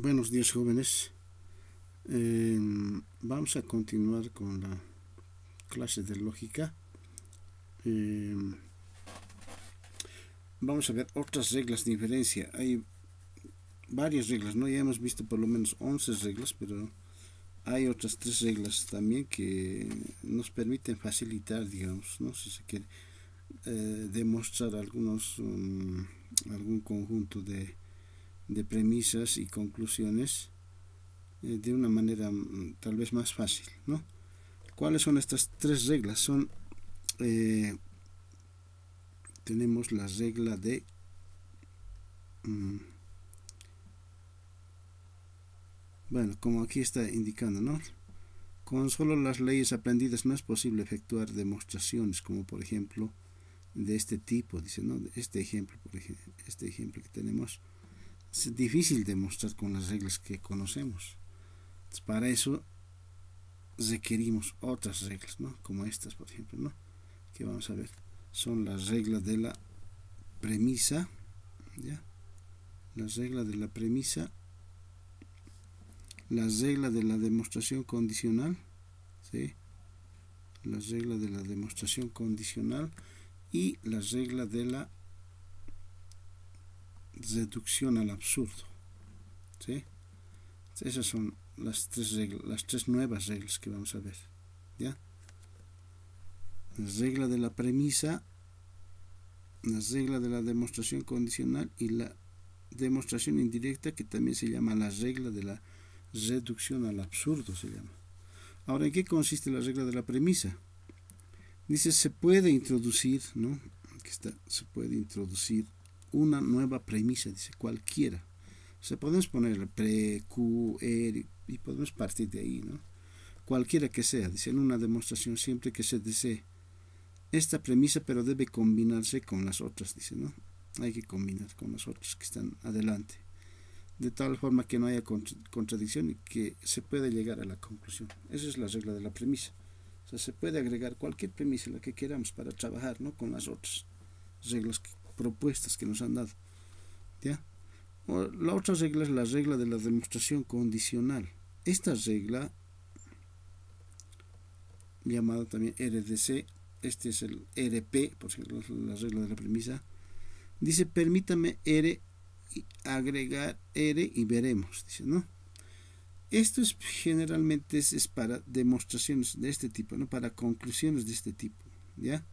Buenos días jóvenes. Em, vamos a continuar con la clase de lógica. Em, vamos a ver otras reglas de inferencia. Hay varias reglas, ¿no? Ya hemos visto por lo menos 11 reglas, pero hay otras tres reglas también que nos permiten facilitar, digamos, ¿no? Si se quiere, eh, demostrar algunos, um, algún conjunto de de premisas y conclusiones eh, de una manera mm, tal vez más fácil. ¿no? ¿Cuáles son estas tres reglas? Son, eh, tenemos la regla de... Mm, bueno, como aquí está indicando, ¿no? Con solo las leyes aprendidas no es posible efectuar demostraciones, como por ejemplo de este tipo, dice, ¿no? Este ejemplo, por ejemplo, este ejemplo que tenemos es difícil demostrar con las reglas que conocemos. para eso requerimos otras reglas, ¿no? Como estas, por ejemplo, ¿no? Que vamos a ver. Son las reglas de la premisa, ¿ya? Las reglas de la premisa, las reglas de la demostración condicional, ¿sí? Las reglas de la demostración condicional y las reglas de la reducción al absurdo. ¿sí? Esas son las tres, las tres nuevas reglas que vamos a ver. ¿ya? La regla de la premisa, la regla de la demostración condicional y la demostración indirecta que también se llama la regla de la reducción al absurdo. Se llama. Ahora, ¿en qué consiste la regla de la premisa? Dice, se puede introducir, ¿no? Aquí está, se puede introducir una nueva premisa, dice cualquiera. O sea, podemos ponerle pre, Q, er, y podemos partir de ahí, ¿no? Cualquiera que sea, dice en una demostración siempre que se desee esta premisa, pero debe combinarse con las otras, dice, ¿no? Hay que combinar con las otras que están adelante, de tal forma que no haya contradicción y que se pueda llegar a la conclusión. Esa es la regla de la premisa. O sea, se puede agregar cualquier premisa, la que queramos, para trabajar, ¿no? Con las otras reglas que propuestas que nos han dado. ¿ya? La otra regla es la regla de la demostración condicional. Esta regla, llamada también RDC, este es el RP, por ejemplo, la regla de la premisa, dice permítame R y agregar R y veremos, ¿no? Esto es generalmente es, es para demostraciones de este tipo, ¿no? Para conclusiones de este tipo, ¿ya?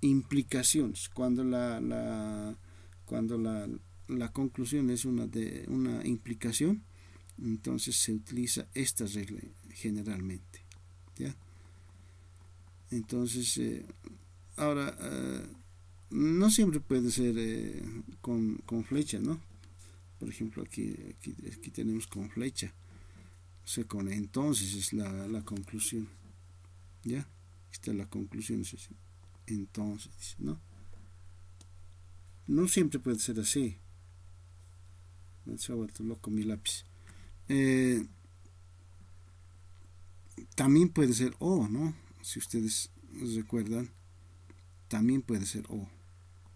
implicaciones, cuando la, la cuando la, la, conclusión es una, de, una implicación, entonces se utiliza esta regla generalmente. ¿ya? Entonces, eh, ahora, eh, no siempre puede ser eh, con, con, flecha, ¿no? Por ejemplo, aquí, aquí, aquí, tenemos con flecha. se con entonces es la, la conclusión. ¿Ya? Esta es la conclusión entonces, ¿no? No siempre puede ser así. Me ha loco mi lápiz. Eh, también puede ser O, ¿no? Si ustedes recuerdan, también puede ser O.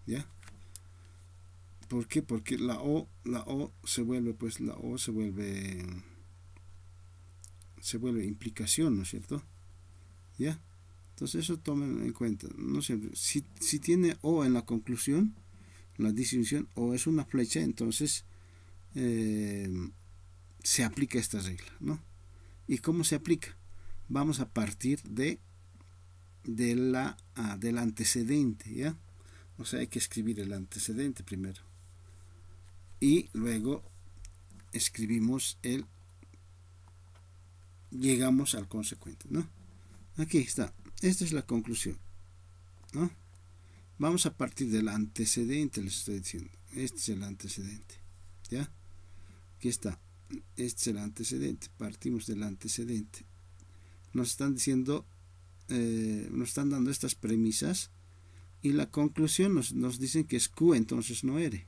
¿Ya? ¿Por qué? Porque la O, la O se vuelve, pues la O se vuelve, se vuelve implicación, ¿no es cierto? ¿Ya? Entonces eso tomen en cuenta. No Si, tiene O en la conclusión, la disyunción O es una flecha, entonces eh, se aplica esta regla. ¿no? ¿Y cómo se aplica? Vamos a partir de, de la, ah, del antecedente. ¿ya? O sea, hay que escribir el antecedente primero. Y luego escribimos el... Llegamos al consecuente, Aquí está. Esta es la conclusión. ¿no? Vamos a partir del antecedente, les estoy diciendo. Este es el antecedente. ¿Ya? Aquí está. Este es el antecedente. Partimos del antecedente. Nos están diciendo, eh, nos están dando estas premisas y la conclusión nos, nos dicen que es Q, entonces no R.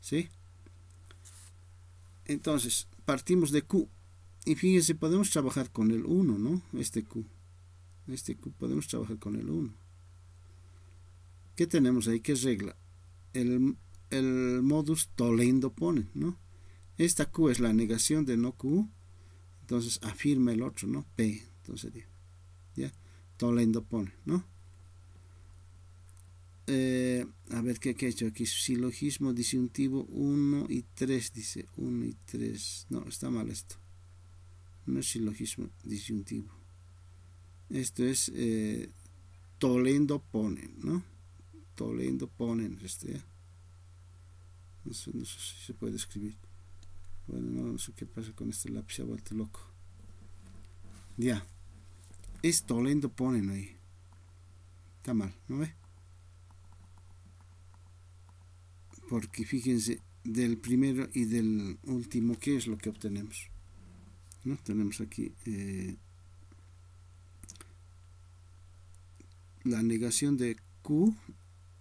¿Sí? Entonces, partimos de Q. Y fíjense, podemos trabajar con el 1, ¿no? Este Q. Este Q podemos trabajar con el 1. ¿Qué tenemos ahí? ¿Qué regla? El, el modus tolendo pone, ¿no? Esta Q es la negación de no Q. Entonces afirma el otro, ¿no? P. Entonces, ya. Tolendo pone, ¿no? Eh, a ver qué, qué he hecho aquí. Silogismo disyuntivo 1 y 3. Dice 1 y 3. No, está mal esto. No es silogismo disyuntivo. Esto es eh, Tolendo Ponen, ¿no? Tolendo Ponen, este. No no sé si se puede escribir. Bueno, no, sé qué pasa con este lápiz, se ha loco. Ya. Es Tolendo Ponen ahí. Está mal, ¿no ve? Porque fíjense, del primero y del último, ¿qué es lo que obtenemos? ¿No? Tenemos aquí... Eh, la negación de Q,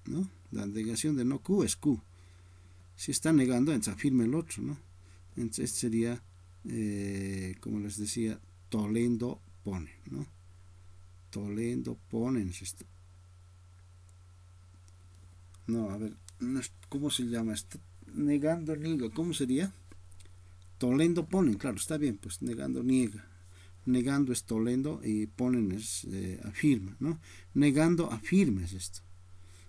¿no? La negación de no Q es Q. Si está negando, entonces afirma el otro, ¿no? Entonces este sería, eh, como les decía, Tolendo pone, ¿no? Tolendo ponen. No, a ver, ¿cómo se llama esto? Negando, niega, ¿cómo sería? Tolendo ponen, claro, está bien, pues negando, niega negando es tolendo y ponen es, eh, afirma, ¿no? Negando afirma es esto.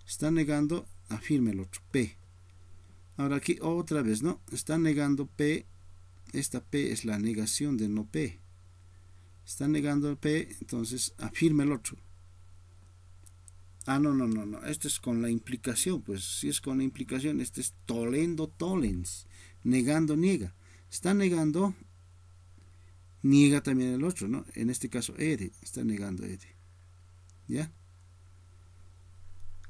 Está negando afirma el otro, P. Ahora aquí otra vez, ¿no? Está negando P. Esta P es la negación de no P. Está negando el P, entonces afirma el otro. Ah, no, no, no, no. Esto es con la implicación, pues. Si es con la implicación, este es tolendo tolens. Negando niega. Está negando niega también el otro, ¿no? En este caso, R, está negando a ¿Ya?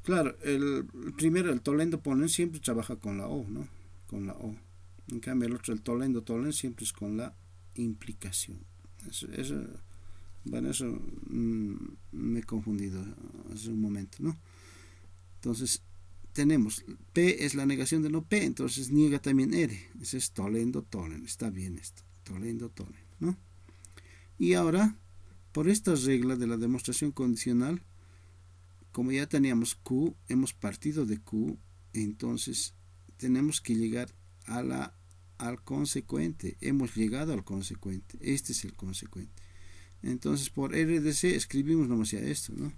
Claro, el, primero, el tolendo ponen siempre trabaja con la O, ¿no? Con la O. En cambio, el otro, el tolendo tolen, siempre es con la implicación. Eso, bueno, eso mm, me he confundido hace un momento, ¿no? Entonces, tenemos P es la negación de no P, entonces niega también R. Ese es tolendo tolen. Está bien esto. Tolendo tolen. Y ahora, por esta regla de la demostración condicional, como ya teníamos Q, hemos partido de Q, entonces tenemos que llegar a la, al consecuente. Hemos llegado al consecuente. Este es el consecuente. Entonces por RDC escribimos nomás ya esto, ¿no?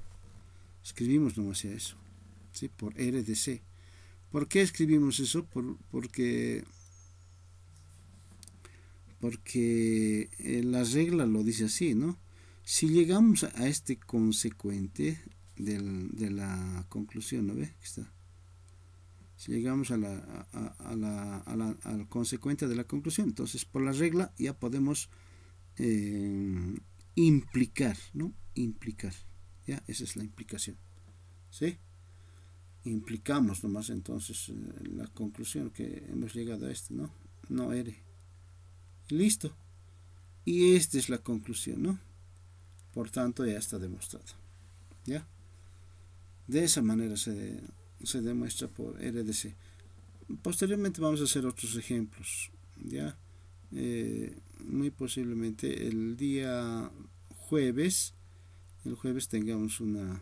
Escribimos nomás ya eso. ¿sí? Por RDC. ¿Por qué escribimos eso? Por, porque porque eh, la regla lo dice así, ¿no? Si llegamos a este consecuente de la conclusión, ¿no ve? Aquí está. Si llegamos a la, al consecuente de la conclusión, entonces por la regla ya podemos eh, implicar, ¿no? Implicar. Ya, esa es la implicación. ¿Sí? Implicamos nomás entonces eh, la conclusión que hemos llegado a este, ¿no? No eres. Listo. Y esta es la conclusión, ¿no? Por tanto, ya está demostrado. ¿Ya? De esa manera se, se demuestra por RDC. Posteriormente vamos a hacer otros ejemplos. ¿Ya? Eh, muy posiblemente el día jueves el jueves tengamos una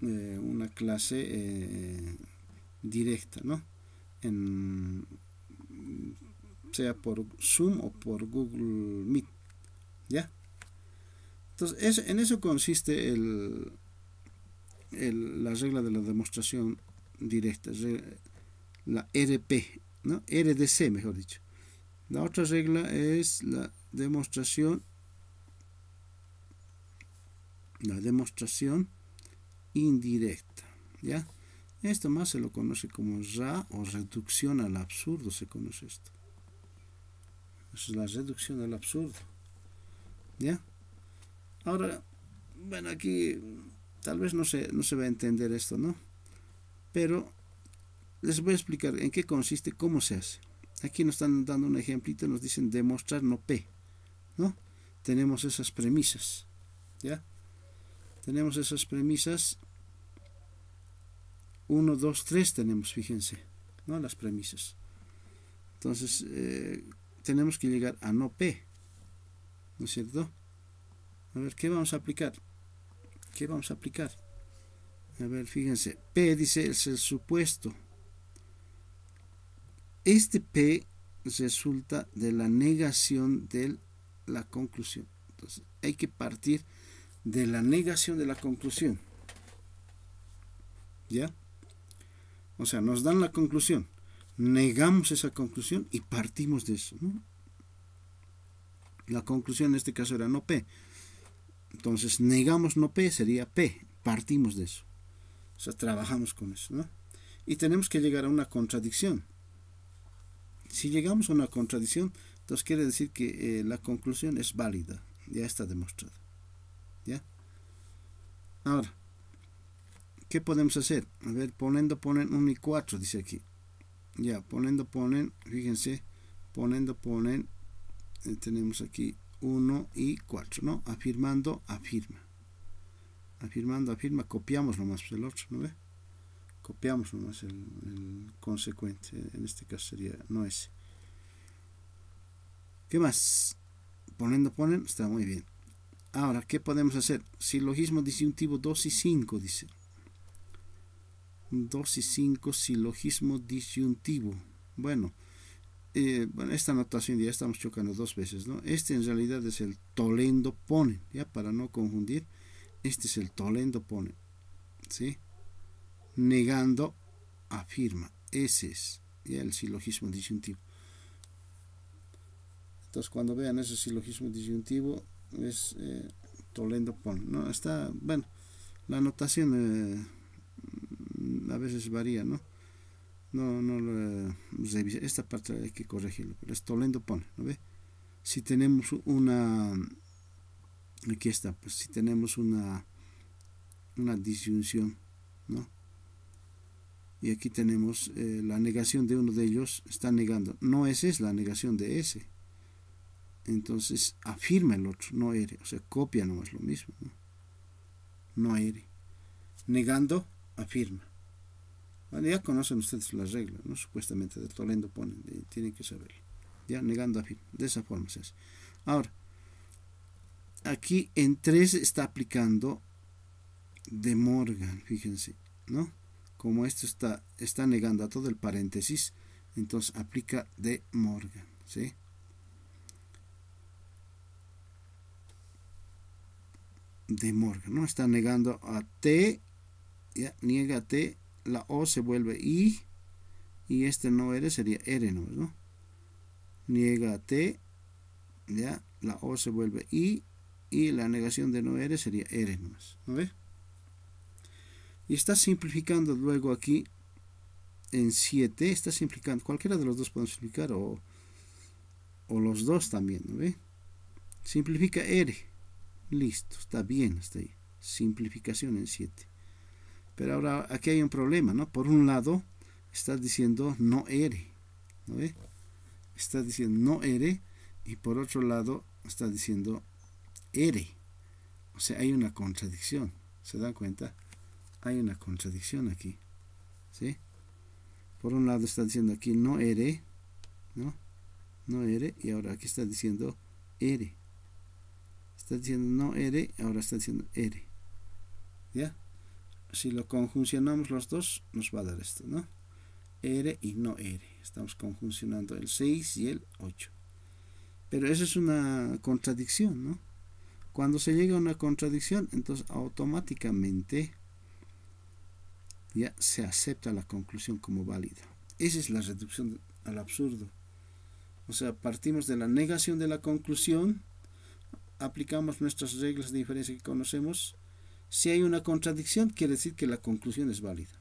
eh, una clase eh, directa ¿no? en sea por Zoom o por Google Meet. ¿Ya? Entonces, en eso consiste el, la regla de la demostración directa, la RP, ¿no? RDC, mejor dicho. La otra regla es la demostración la demostración indirecta, ¿ya? Esto más se lo conoce como RA o reducción al absurdo se conoce esto es la reducción al absurdo. ¿Ya? Ahora, bueno, aquí tal vez no se, no se va a entender esto, ¿no? Pero les voy a explicar en qué consiste, cómo se hace. Aquí nos están dando un ejemplito, nos dicen demostrar no P, ¿no? Tenemos esas premisas, ¿ya? Tenemos esas premisas 1, 2, 3 tenemos, fíjense, ¿no? Las premisas. Entonces, eh, tenemos que llegar a no P. ¿No es cierto? A ver, ¿qué vamos a aplicar? ¿Qué vamos a aplicar? A ver, fíjense. P dice es el supuesto. Este P resulta de la negación de la conclusión. Entonces, hay que partir de la negación de la conclusión. ¿Ya? O sea, nos dan la conclusión negamos esa conclusión y partimos de eso. La conclusión en este caso era no P. Entonces, negamos no P, sería P. Partimos de eso. O sea, trabajamos con eso. Y tenemos que llegar a una contradicción. Si llegamos a una contradicción, entonces quiere decir que eh, la conclusión es válida. Ya está demostrada. ¿Ya? Ahora, ¿qué podemos hacer? A ver, poniendo, ponen 1 y 4, dice aquí ya poniendo ponen fíjense poniendo ponen eh, tenemos aquí 1 y 4 no afirmando afirma afirmando afirma copiamos nomás el otro no ve copiamos nomás el, consecuente en este caso sería no es ¿Qué más? Poniendo, ponen, está muy bien. Ahora, ¿qué podemos hacer? Silogismo disyuntivo 2 y 5, dice. 2 y 5 silogismo disyuntivo. Bueno, eh, esta notación ya estamos chocando dos veces, ¿no? Este en realidad es el tolendo pone, ya para no confundir, este es el tolendo pone, ¿sí? Negando afirma, ese es ya el silogismo disyuntivo. Entonces cuando vean ese silogismo disyuntivo es eh, tolendo pone, ¿no? Está, bueno, la notación... Eh, Mm, a veces varía, ¿no? No, no lo revisa. Pues, esta parte hay que corregirlo. Pero esto Tolendo pone, ¿no ve? Si tenemos una. Aquí está, pues si tenemos una. Una disyunción, ¿no? Y aquí tenemos eh, la negación de uno de ellos, está negando. No es es la negación de ese. Entonces afirma el otro, no eres O sea, copia no es lo mismo. No, no Negando, afirma ya conocen ustedes las reglas ¿no? Supuestamente de Tolendo ponen, tienen que saberlo. Ya negando a fin, de esa forma se Ahora, aquí en 3 está aplicando de Morgan, fíjense, ¿no? Como esto está, está negando a todo el paréntesis, entonces aplica de Morgan, ¿sí? De Morgan, ¿no? Está negando a T, ya, niega a T la O se vuelve I y este no R sería R, ¿no? Niega T, ya, la O se vuelve I y la negación de no R sería R ¿no Y está simplificando luego aquí en 7, está simplificando, cualquiera de los dos podemos simplificar o, o los dos también, ¿no Simplifica R, listo, está bien hasta ahí. Simplificación en 7. Pero ahora aquí hay un problema, ¿no? Por un lado, está diciendo no eres. ¿no ve? Estás diciendo no ere y por otro lado está diciendo ere. O sea, hay una contradicción, ¿se dan cuenta? Hay una contradicción aquí, ¿sí? Por un lado está diciendo aquí no eres. ¿no? No eres. y ahora aquí está diciendo ere. Está diciendo no ere, ahora está diciendo ere. ¿Ya? si lo conjuncionamos los dos, nos va a dar esto, ¿no? R y no R. Estamos conjuncionando el 6 y el 8. Pero eso es una contradicción, ¿no? Cuando se llega a una contradicción, entonces automáticamente ya se acepta la conclusión como válida. Esa es la reducción al absurdo. O sea, partimos de la negación de la conclusión, aplicamos nuestras reglas de diferencia que conocemos si hay una contradicción, quiere decir que la conclusión es válida.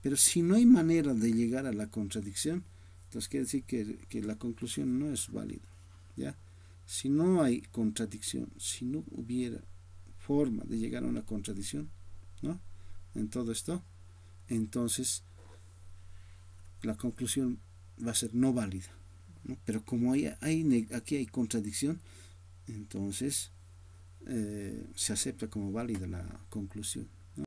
Pero si no hay manera de llegar a la contradicción, entonces quiere decir que, la conclusión no es válida. ¿ya? Si no hay contradicción, si no hubiera forma de llegar a una contradicción, ¿no? En todo esto, entonces la conclusión va a ser no válida. Pero como hay, aquí hay contradicción, entonces eh, se acepta como válida la conclusión.